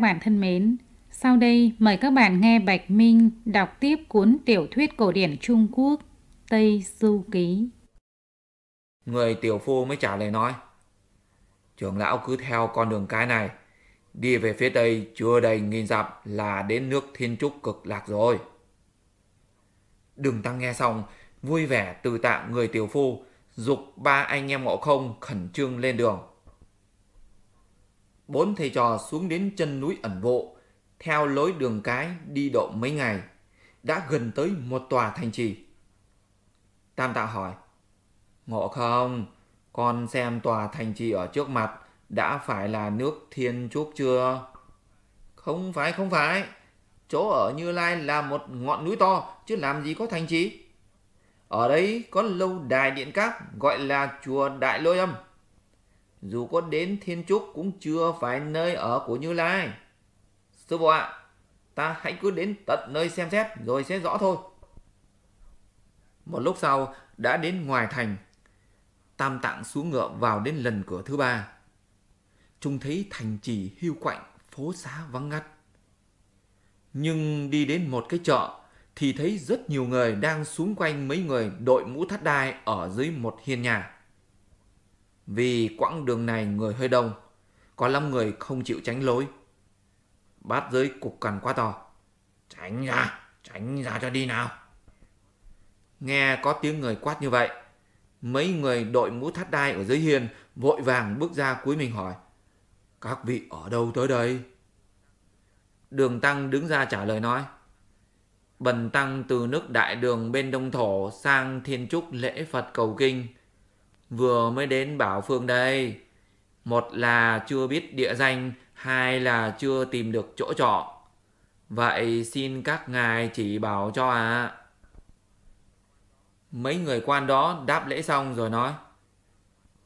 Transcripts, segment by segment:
các bạn thân mến, sau đây mời các bạn nghe Bạch Minh đọc tiếp cuốn tiểu thuyết cổ điển Trung Quốc Tây Du Ký. Người tiểu phu mới trả lời nói, trưởng lão cứ theo con đường cái này, đi về phía tây chưa đầy nghìn dặm là đến nước thiên trúc cực lạc rồi. Đường tăng nghe xong, vui vẻ từ tạ người tiểu phu, dục ba anh em ngộ không khẩn trương lên đường bốn thầy trò xuống đến chân núi ẩn bộ, theo lối đường cái đi độ mấy ngày, đã gần tới một tòa thành trì. Tam tạ hỏi, Ngộ không, con xem tòa thành trì ở trước mặt đã phải là nước thiên trúc chưa? Không phải, không phải. Chỗ ở Như Lai là một ngọn núi to, chứ làm gì có thành trì. Ở đấy có lâu đài điện cát gọi là chùa Đại Lôi Âm dù có đến thiên trúc cũng chưa phải nơi ở của Như Lai. Sư phụ ạ, à, ta hãy cứ đến tận nơi xem xét rồi sẽ rõ thôi. Một lúc sau đã đến ngoài thành, Tam Tạng xuống ngựa vào đến lần cửa thứ ba. trung thấy thành trì hưu quạnh, phố xá vắng ngắt. Nhưng đi đến một cái chợ thì thấy rất nhiều người đang xuống quanh mấy người đội mũ thắt đai ở dưới một hiên nhà. Vì quãng đường này người hơi đông, có lắm người không chịu tránh lối. Bát giới cục cằn quá to. Tránh ra, tránh ra cho đi nào. Nghe có tiếng người quát như vậy, mấy người đội mũ thắt đai ở dưới hiên vội vàng bước ra cuối mình hỏi. Các vị ở đâu tới đây? Đường Tăng đứng ra trả lời nói. Bần Tăng từ nước đại đường bên Đông Thổ sang Thiên Trúc lễ Phật cầu kinh – vừa mới đến Bảo Phương đây. Một là chưa biết địa danh, hai là chưa tìm được chỗ trọ. Vậy xin các ngài chỉ bảo cho ạ. À. Mấy người quan đó đáp lễ xong rồi nói.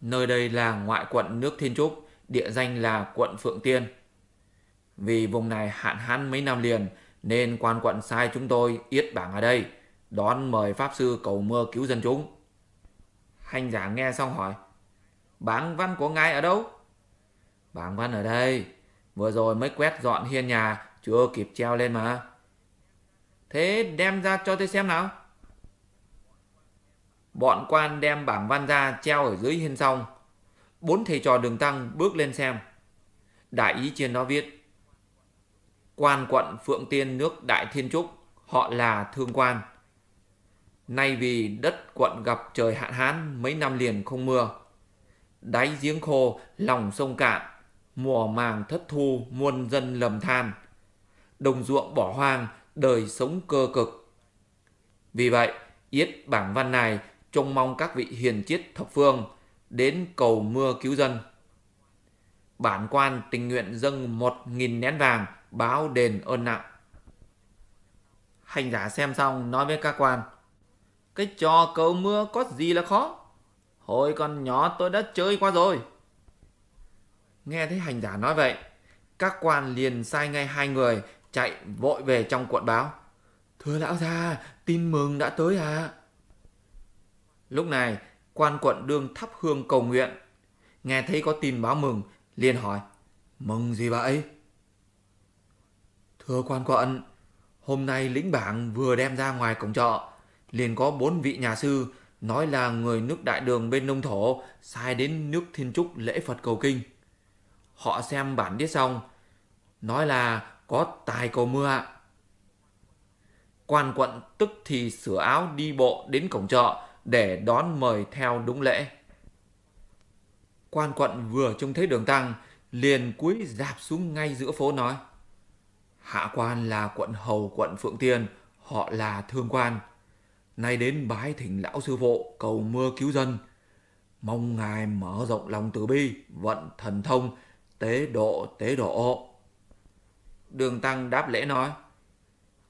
Nơi đây là ngoại quận nước Thiên Trúc, địa danh là quận Phượng Tiên. Vì vùng này hạn hán mấy năm liền, nên quan quận sai chúng tôi yết bảng ở đây, đón mời Pháp Sư cầu mưa cứu dân chúng. Hành giả nghe xong hỏi Bảng văn của ngài ở đâu? Bảng văn ở đây Vừa rồi mới quét dọn hiên nhà Chưa kịp treo lên mà Thế đem ra cho tôi xem nào Bọn quan đem bảng văn ra treo ở dưới hiên xong Bốn thầy trò đường tăng bước lên xem Đại ý trên đó viết Quan quận Phượng Tiên nước Đại Thiên Trúc Họ là Thương Quan Nay vì đất quận gặp trời hạn hán mấy năm liền không mưa. Đáy giếng khô, lòng sông cạn, mùa màng thất thu muôn dân lầm than. Đồng ruộng bỏ hoang, đời sống cơ cực. Vì vậy, yết bảng văn này trông mong các vị hiền triết thập phương đến cầu mưa cứu dân. Bản quan tình nguyện dâng một nghìn nén vàng báo đền ơn nặng. Hành giả xem xong nói với các quan – cái trò cầu mưa có gì là khó Hồi còn nhỏ tôi đã chơi qua rồi Nghe thấy hành giả nói vậy Các quan liền sai ngay hai người Chạy vội về trong quận báo Thưa lão gia Tin mừng đã tới à Lúc này quan quận đương thắp hương cầu nguyện Nghe thấy có tin báo mừng liền hỏi Mừng gì vậy Thưa quan quận Hôm nay lĩnh bảng vừa đem ra ngoài cổng trọ liền có bốn vị nhà sư nói là người nước đại đường bên nông thổ sai đến nước thiên trúc lễ phật cầu kinh họ xem bản viết xong nói là có tài cầu mưa ạ quan quận tức thì sửa áo đi bộ đến cổng chợ để đón mời theo đúng lễ quan quận vừa trông thấy đường tăng liền cúi dạp xuống ngay giữa phố nói hạ quan là quận hầu quận phượng tiên họ là thương quan nay đến bái thỉnh lão sư phụ cầu mưa cứu dân. Mong ngài mở rộng lòng từ bi, vận thần thông, tế độ tế độ. Đường Tăng đáp lễ nói,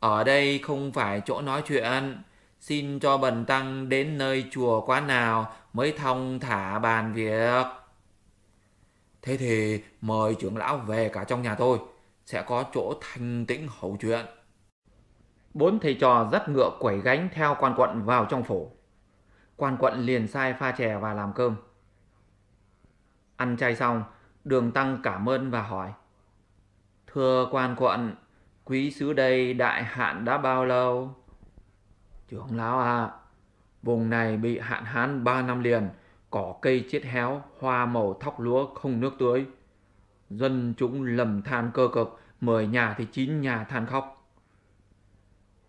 ở đây không phải chỗ nói chuyện, xin cho bần tăng đến nơi chùa quán nào mới thông thả bàn việc. Thế thì mời trưởng lão về cả trong nhà tôi, sẽ có chỗ thanh tĩnh hầu chuyện. Bốn thầy trò dắt ngựa quẩy gánh theo quan quận vào trong phủ. Quan quận liền sai pha chè và làm cơm. Ăn chay xong, đường tăng cảm ơn và hỏi. Thưa quan quận, quý sứ đây đại hạn đã bao lâu? Trưởng lão à, vùng này bị hạn hán ba năm liền, cỏ cây chết héo, hoa màu thóc lúa không nước tưới. Dân chúng lầm than cơ cực, 10 nhà thì chín nhà than khóc.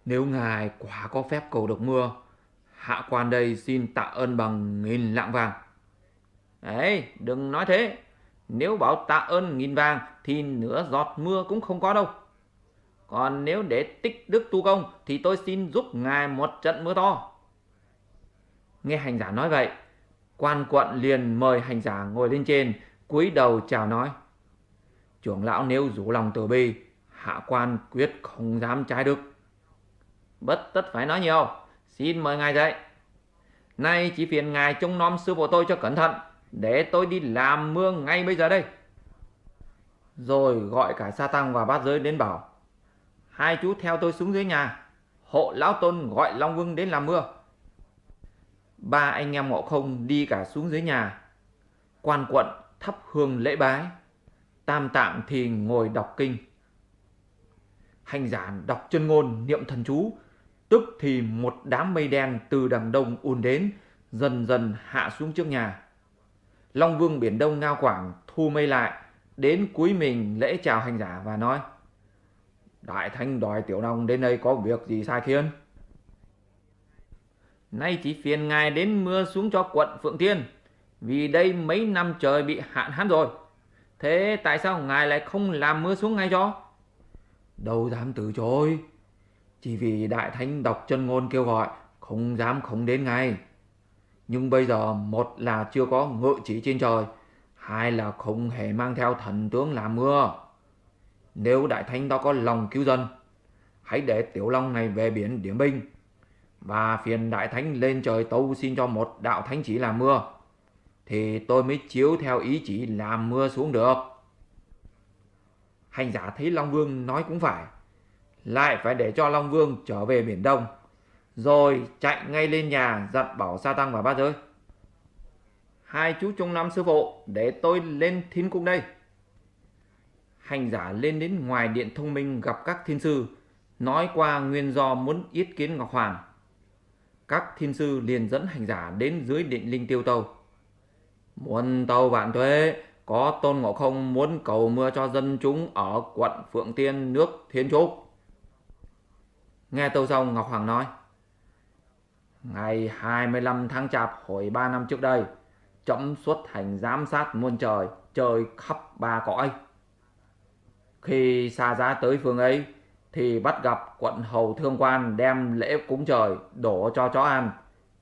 Nếu ngài quá có phép cầu được mưa, hạ quan đây xin tạ ơn bằng nghìn lạng vàng. đấy đừng nói thế. Nếu bảo tạ ơn nghìn vàng thì nửa giọt mưa cũng không có đâu. Còn nếu để tích đức tu công thì tôi xin giúp ngài một trận mưa to. Nghe hành giả nói vậy, quan quận liền mời hành giả ngồi lên trên, cúi đầu chào nói. Trưởng lão nếu rủ lòng từ bi, hạ quan quyết không dám trái đức bất tất phải nói nhiều xin mời ngài dậy nay chỉ phiền ngài trông nom sư phụ tôi cho cẩn thận để tôi đi làm mương ngay bây giờ đây rồi gọi cả sa tăng và bát giới đến bảo hai chú theo tôi xuống dưới nhà hộ lão tôn gọi long vương đến làm mưa ba anh em ngộ không đi cả xuống dưới nhà quan quận thắp hương lễ bái tam tạng thì ngồi đọc kinh hành giả đọc chân ngôn niệm thần chú Tức thì một đám mây đen từ đằng đông ùn đến, dần dần hạ xuống trước nhà. Long Vương Biển Đông ngao quảng thu mây lại, đến cuối mình lễ chào hành giả và nói Đại Thanh đòi Tiểu Long đến đây có việc gì sai khiến? Nay chỉ phiền ngài đến mưa xuống cho quận Phượng Thiên, vì đây mấy năm trời bị hạn hán rồi. Thế tại sao ngài lại không làm mưa xuống ngay cho? Đâu dám từ chối chỉ vì đại thánh đọc chân ngôn kêu gọi không dám không đến ngay nhưng bây giờ một là chưa có ngự chỉ trên trời hai là không hề mang theo thần tướng làm mưa nếu đại thánh đó có lòng cứu dân hãy để tiểu long này về biển điểm binh và phiền đại thánh lên trời tâu xin cho một đạo thánh chỉ làm mưa thì tôi mới chiếu theo ý chỉ làm mưa xuống được hành giả thấy long vương nói cũng phải lại phải để cho Long Vương trở về Biển Đông, rồi chạy ngay lên nhà dặn bảo Sa Tăng và Bát Giới. Hai chú trung năm sư phụ, để tôi lên thiên cung đây. Hành giả lên đến ngoài điện thông minh gặp các thiên sư, nói qua nguyên do muốn yết kiến Ngọc Hoàng. Các thiên sư liền dẫn hành giả đến dưới điện linh tiêu tàu Muôn tàu vạn thuế, có tôn ngộ không muốn cầu mưa cho dân chúng ở quận Phượng Tiên nước Thiên Trúc Nghe tôi xong Ngọc Hoàng nói. Ngày 25 tháng chạp hồi 3 năm trước đây, chấm xuất hành giám sát muôn trời, trời khắp ba cõi. Khi xa giá tới phương ấy, thì bắt gặp quận hầu thương quan đem lễ cúng trời đổ cho chó ăn,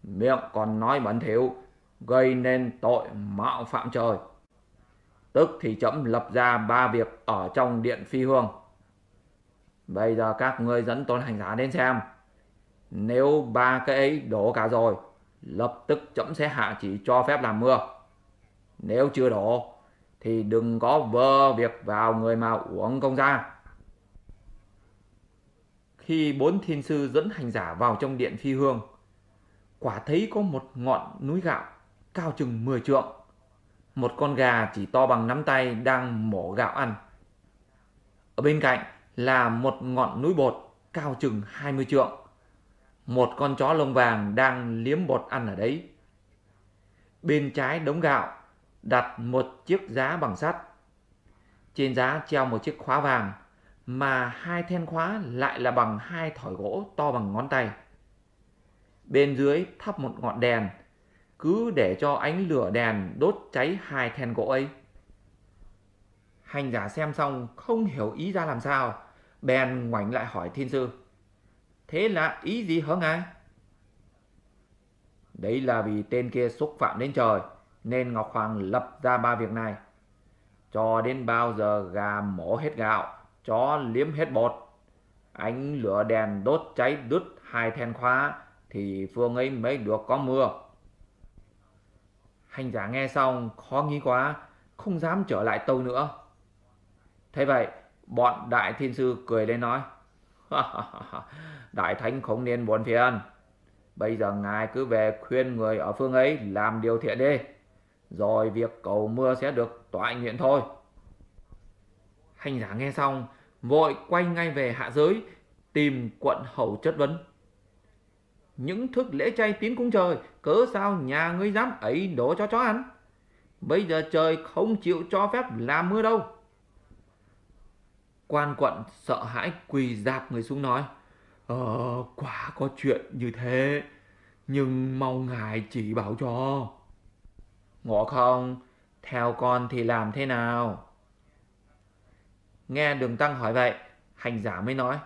miệng còn nói bẩn thiếu gây nên tội mạo phạm trời. Tức thì chấm lập ra ba việc ở trong điện phi hương Bây giờ các ngươi dẫn tôn hành giả đến xem. Nếu ba cái ấy đổ cả rồi, lập tức chấm sẽ hạ chỉ cho phép làm mưa. Nếu chưa đổ, thì đừng có vơ việc vào người mà uống công ra. Khi bốn thiên sư dẫn hành giả vào trong điện phi hương, quả thấy có một ngọn núi gạo cao chừng 10 trượng. Một con gà chỉ to bằng nắm tay đang mổ gạo ăn. Ở bên cạnh là một ngọn núi bột cao chừng 20 trượng. Một con chó lông vàng đang liếm bột ăn ở đấy. Bên trái đống gạo đặt một chiếc giá bằng sắt. Trên giá treo một chiếc khóa vàng mà hai then khóa lại là bằng hai thỏi gỗ to bằng ngón tay. Bên dưới thắp một ngọn đèn, cứ để cho ánh lửa đèn đốt cháy hai then gỗ ấy. Hành giả xem xong không hiểu ý ra làm sao, bèn ngoảnh lại hỏi thiên sư. Thế là ý gì hả ngài? Đấy là vì tên kia xúc phạm đến trời, nên Ngọc Hoàng lập ra ba việc này. Cho đến bao giờ gà mổ hết gạo, chó liếm hết bột, ánh lửa đèn đốt cháy đứt hai then khóa, thì phương ấy mới được có mưa. Hành giả nghe xong khó nghĩ quá, không dám trở lại tâu nữa. Thế vậy, bọn đại thiên sư cười lên nói. đại thánh không nên buồn phiền. Bây giờ ngài cứ về khuyên người ở phương ấy làm điều thiện đi. Rồi việc cầu mưa sẽ được tọa nguyện thôi. Hành giả nghe xong, vội quay ngay về hạ giới, tìm quận hầu chất vấn. Những thức lễ chay tín cung trời, cớ sao nhà ngươi dám ấy đổ cho chó ăn? Bây giờ trời không chịu cho phép làm mưa đâu quan quận sợ hãi quỳ dạp người xuống nói Ờ quả có chuyện như thế Nhưng mau ngài chỉ bảo cho Ngộ không Theo con thì làm thế nào Nghe đường tăng hỏi vậy Hành giả mới nói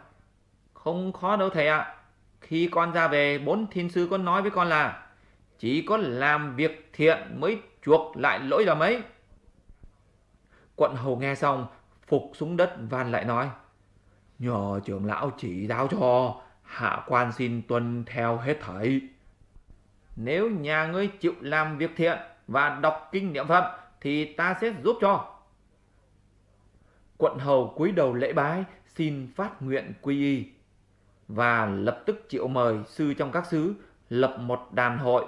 Không khó đâu thầy ạ Khi con ra về bốn thiên sư con nói với con là Chỉ có làm việc thiện mới chuộc lại lỗi là mấy Quận hầu nghe xong phục xuống đất van lại nói nhờ trưởng lão chỉ giáo cho hạ quan xin tuân theo hết thảy nếu nhà ngươi chịu làm việc thiện và đọc kinh niệm phật thì ta sẽ giúp cho quận hầu cúi đầu lễ bái xin phát nguyện quy y và lập tức triệu mời sư trong các xứ lập một đàn hội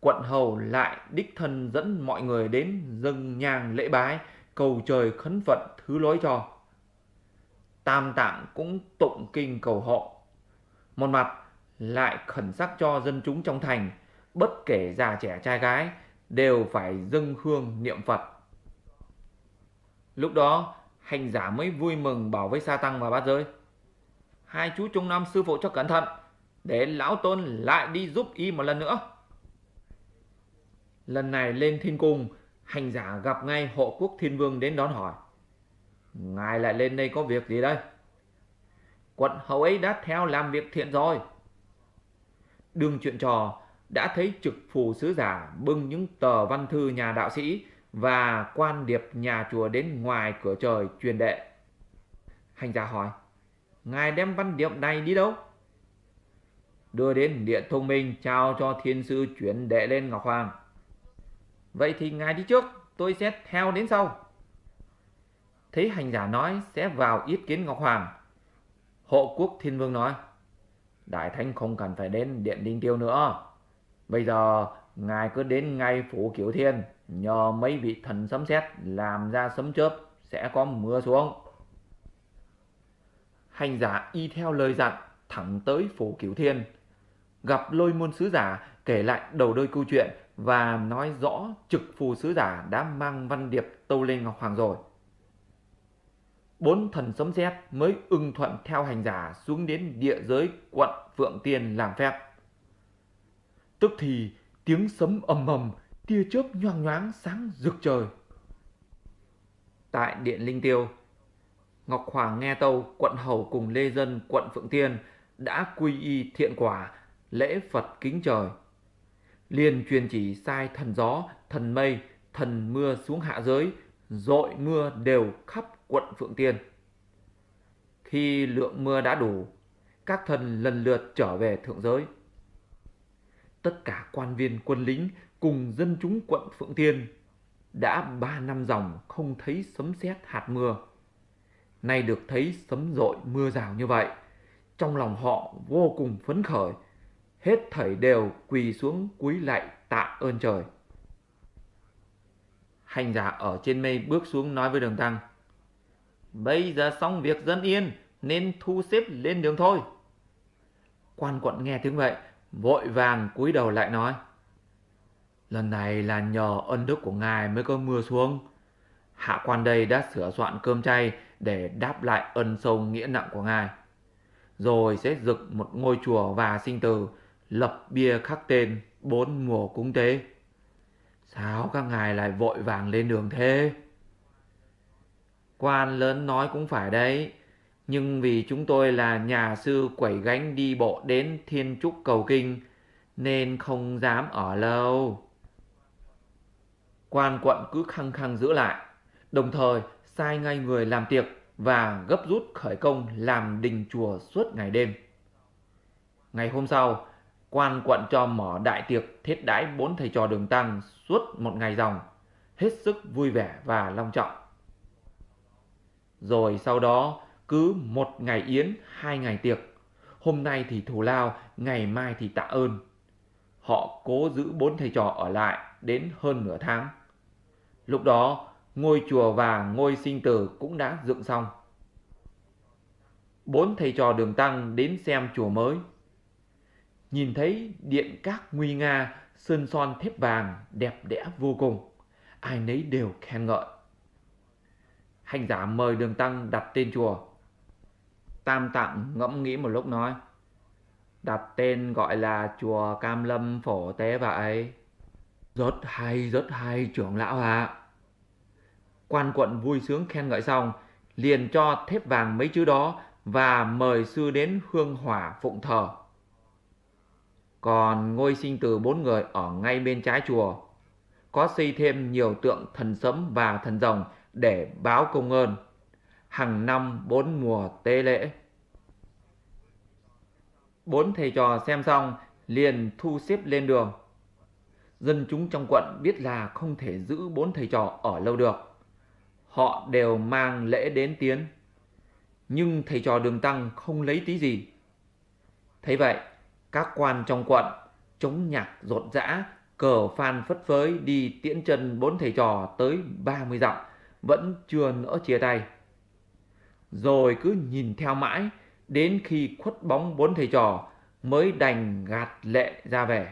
quận hầu lại đích thân dẫn mọi người đến dâng nhang lễ bái cầu trời khấn vận thứ lỗi cho. Tam tạng cũng tụng kinh cầu hộ. Một mặt lại khẩn sắc cho dân chúng trong thành, bất kể già trẻ trai gái đều phải dâng hương niệm Phật. Lúc đó, hành giả mới vui mừng bảo với Sa Tăng và Bát Giới. Hai chú Trung Nam sư phụ cho cẩn thận, để Lão Tôn lại đi giúp y một lần nữa. Lần này lên thiên cung, hành giả gặp ngay hộ quốc thiên vương đến đón hỏi ngài lại lên đây có việc gì đây quận hầu ấy đã theo làm việc thiện rồi đương chuyện trò đã thấy trực phù sứ giả bưng những tờ văn thư nhà đạo sĩ và quan điệp nhà chùa đến ngoài cửa trời truyền đệ hành giả hỏi ngài đem văn điệp này đi đâu đưa đến điện thông minh trao cho thiên sư chuyển đệ lên ngọc hoàng Vậy thì ngài đi trước, tôi sẽ theo đến sau. Thấy hành giả nói sẽ vào yết kiến Ngọc Hoàng. Hộ quốc thiên vương nói, Đại Thánh không cần phải đến Điện Đinh Tiêu nữa. Bây giờ ngài cứ đến ngay phủ Kiểu Thiên, nhờ mấy vị thần sấm sét làm ra sấm chớp sẽ có mưa xuống. Hành giả y theo lời dặn thẳng tới phủ Cửu Thiên, gặp Lôi Môn sứ giả kể lại đầu đôi câu chuyện và nói rõ trực phù sứ giả đã mang văn điệp tâu lên Ngọc Hoàng rồi. Bốn thần sấm sét mới ưng thuận theo hành giả xuống đến địa giới quận Phượng Tiên làm phép. Tức thì tiếng sấm ầm ầm, tia chớp nhoang nhoáng sáng rực trời. Tại Điện Linh Tiêu, Ngọc Hoàng nghe tâu quận hầu cùng Lê Dân quận Phượng Tiên đã quy y thiện quả, lễ Phật kính trời liền truyền chỉ sai thần gió, thần mây, thần mưa xuống hạ giới, dội mưa đều khắp quận Phượng Tiên. Khi lượng mưa đã đủ, các thần lần lượt trở về thượng giới. Tất cả quan viên quân lính cùng dân chúng quận Phượng Tiên đã ba năm dòng không thấy sấm sét hạt mưa. Nay được thấy sấm rội mưa rào như vậy, trong lòng họ vô cùng phấn khởi, hết thảy đều quỳ xuống cúi lạy tạ ơn trời. Hành giả ở trên mây bước xuống nói với đường tăng. Bây giờ xong việc dân yên nên thu xếp lên đường thôi. Quan quận nghe tiếng vậy, vội vàng cúi đầu lại nói. Lần này là nhờ ân đức của ngài mới có mưa xuống. Hạ quan đây đã sửa soạn cơm chay để đáp lại ân sâu nghĩa nặng của ngài. Rồi sẽ dựng một ngôi chùa và sinh từ lập bia khắc tên bốn mùa cúng tế. Sao các ngài lại vội vàng lên đường thế? Quan lớn nói cũng phải đấy, nhưng vì chúng tôi là nhà sư quẩy gánh đi bộ đến Thiên Trúc cầu kinh, nên không dám ở lâu. Quan quận cứ khăng khăng giữ lại, đồng thời sai ngay người làm tiệc và gấp rút khởi công làm đình chùa suốt ngày đêm. Ngày hôm sau, quan quận cho mở đại tiệc thiết đãi bốn thầy trò đường tăng suốt một ngày dòng, hết sức vui vẻ và long trọng. Rồi sau đó cứ một ngày yến, hai ngày tiệc, hôm nay thì thù lao, ngày mai thì tạ ơn. Họ cố giữ bốn thầy trò ở lại đến hơn nửa tháng. Lúc đó, ngôi chùa và ngôi sinh tử cũng đã dựng xong. Bốn thầy trò đường tăng đến xem chùa mới nhìn thấy điện các nguy nga, sơn son thép vàng, đẹp đẽ vô cùng. Ai nấy đều khen ngợi. Hành giả mời đường tăng đặt tên chùa. Tam tạng ngẫm nghĩ một lúc nói. Đặt tên gọi là chùa Cam Lâm Phổ Tế vậy. Rất hay, rất hay trưởng lão ạ. À. Quan quận vui sướng khen ngợi xong, liền cho thép vàng mấy chữ đó và mời sư đến hương hỏa phụng thờ. Còn ngôi sinh từ bốn người ở ngay bên trái chùa có xây thêm nhiều tượng thần sấm và thần rồng để báo công ơn. Hằng năm bốn mùa tế lễ. Bốn thầy trò xem xong liền thu xếp lên đường. Dân chúng trong quận biết là không thể giữ bốn thầy trò ở lâu được. Họ đều mang lễ đến tiến. Nhưng thầy trò đường tăng không lấy tí gì. Thấy vậy, các quan trong quận, chống nhạc rộn rã, cờ phan phất phới đi tiễn chân bốn thầy trò tới ba mươi dặm, vẫn chưa nỡ chia tay. Rồi cứ nhìn theo mãi, đến khi khuất bóng bốn thầy trò mới đành gạt lệ ra về.